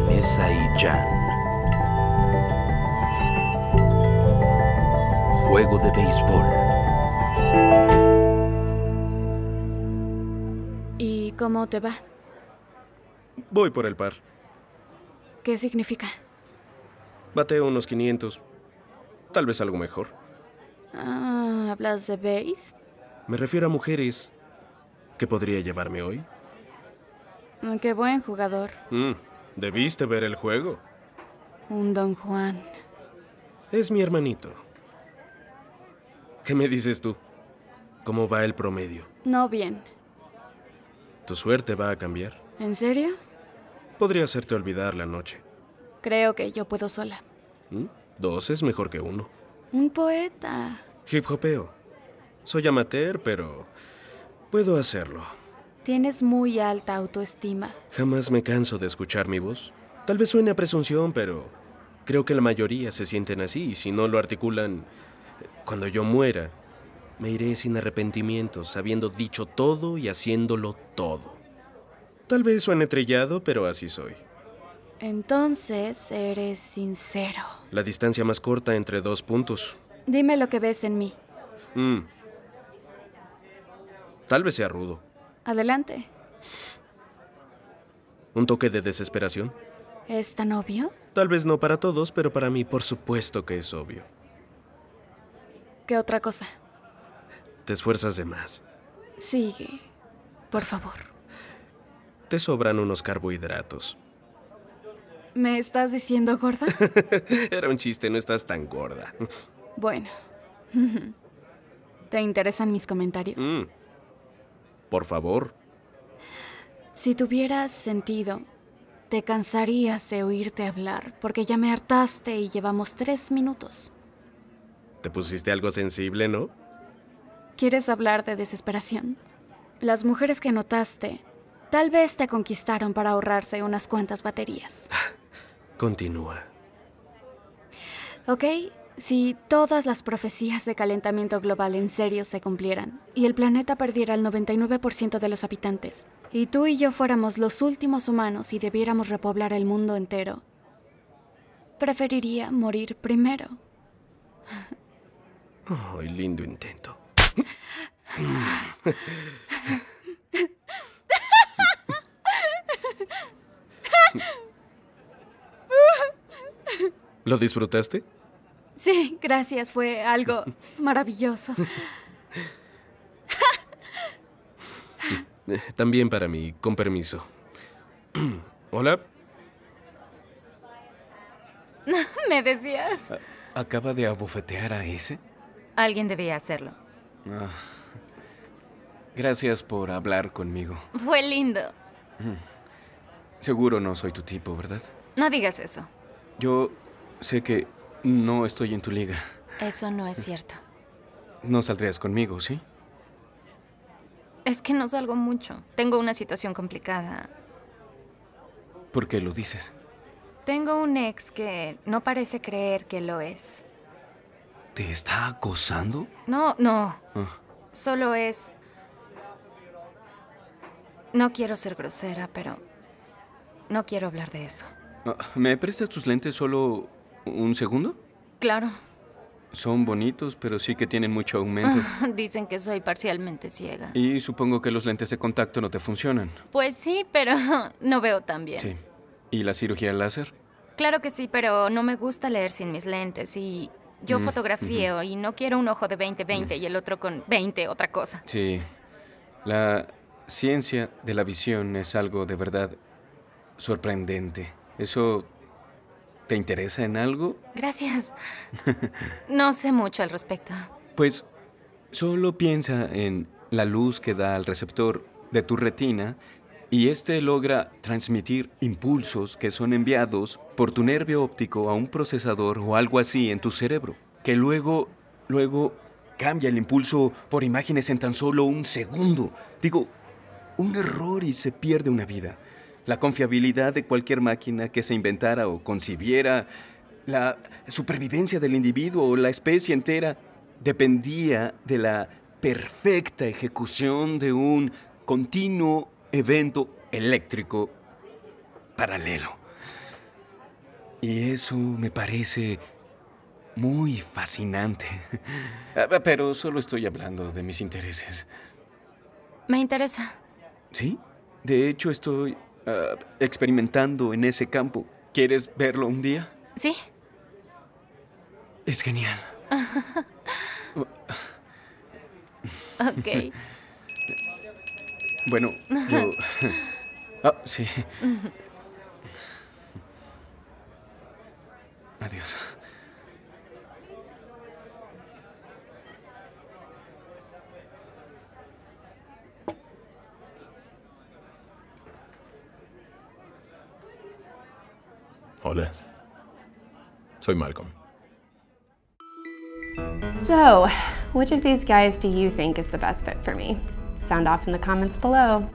Vanessa y Jan. Juego de béisbol. ¿Y cómo te va? Voy por el par. ¿Qué significa? Bateo unos 500. Tal vez algo mejor. Ah, ¿Hablas de béis? Me refiero a mujeres. ¿Qué podría llevarme hoy? Mm, qué buen jugador. Mm. Debiste ver el juego. Un don Juan. Es mi hermanito. ¿Qué me dices tú? ¿Cómo va el promedio? No bien. Tu suerte va a cambiar. ¿En serio? Podría hacerte olvidar la noche. Creo que yo puedo sola. ¿Mm? Dos es mejor que uno. Un poeta. Hip hopeo. Soy amateur, pero puedo hacerlo. Tienes muy alta autoestima. Jamás me canso de escuchar mi voz. Tal vez suene a presunción, pero creo que la mayoría se sienten así y si no lo articulan, cuando yo muera, me iré sin arrepentimientos, habiendo dicho todo y haciéndolo todo. Tal vez suene trillado, pero así soy. Entonces, eres sincero. La distancia más corta entre dos puntos. Dime lo que ves en mí. Mm. Tal vez sea rudo. Adelante. ¿Un toque de desesperación? ¿Es tan obvio? Tal vez no para todos, pero para mí por supuesto que es obvio. ¿Qué otra cosa? Te esfuerzas de más. Sigue, por favor. Te sobran unos carbohidratos. ¿Me estás diciendo gorda? Era un chiste, no estás tan gorda. Bueno. ¿Te interesan mis comentarios? Mm. Por favor. Si tuvieras sentido, te cansarías de oírte hablar, porque ya me hartaste y llevamos tres minutos. Te pusiste algo sensible, ¿no? ¿Quieres hablar de desesperación? Las mujeres que notaste tal vez te conquistaron para ahorrarse unas cuantas baterías. Continúa. Ok, si todas las profecías de calentamiento global en serio se cumplieran y el planeta perdiera el 99% de los habitantes, y tú y yo fuéramos los últimos humanos y debiéramos repoblar el mundo entero, preferiría morir primero. Oh, lindo intento. ¿Lo disfrutaste? Sí, gracias, fue algo maravilloso. Eh, también para mí, con permiso. Hola. ¿Me decías? Ah, ¿Acaba de abofetear a ese? Alguien debía hacerlo. Ah. gracias por hablar conmigo. Fue lindo. Mm. Seguro no soy tu tipo, ¿verdad? No digas eso. Yo sé que no estoy en tu liga. Eso no es cierto. No saldrías conmigo, ¿sí? Es que no salgo mucho. Tengo una situación complicada. ¿Por qué lo dices? Tengo un ex que no parece creer que lo es. ¿Te está acosando? No, no. Ah. Solo es... No quiero ser grosera, pero... No quiero hablar de eso. Ah, ¿Me prestas tus lentes solo ¿Un segundo? Claro. Son bonitos, pero sí que tienen mucho aumento. Dicen que soy parcialmente ciega. Y supongo que los lentes de contacto no te funcionan. Pues sí, pero no veo tan bien. Sí. ¿Y la cirugía láser? Claro que sí, pero no me gusta leer sin mis lentes y yo mm, fotografío y no quiero un ojo de 20-20 mm. y el otro con 20 otra cosa. Sí. La ciencia de la visión es algo de verdad sorprendente. Eso ¿Te interesa en algo? Gracias. No sé mucho al respecto. Pues solo piensa en la luz que da al receptor de tu retina y este logra transmitir impulsos que son enviados por tu nervio óptico a un procesador o algo así en tu cerebro, que luego luego cambia el impulso por imágenes en tan solo un segundo. Digo, un error y se pierde una vida la confiabilidad de cualquier máquina que se inventara o concibiera, la supervivencia del individuo o la especie entera dependía de la perfecta ejecución de un continuo evento eléctrico paralelo. Y eso me parece muy fascinante. Ah, ah, pero solo estoy hablando de mis intereses. Me interesa. ¿Sí? De hecho, estoy Ah, experimentando en ese campo. ¿Quieres verlo un día? Sí. Es genial. ok. bueno, yo... Ah, sí. Adiós. Hola. Soy Malcolm. So, which of these guys do you think is the best fit for me? Sound off in the comments below.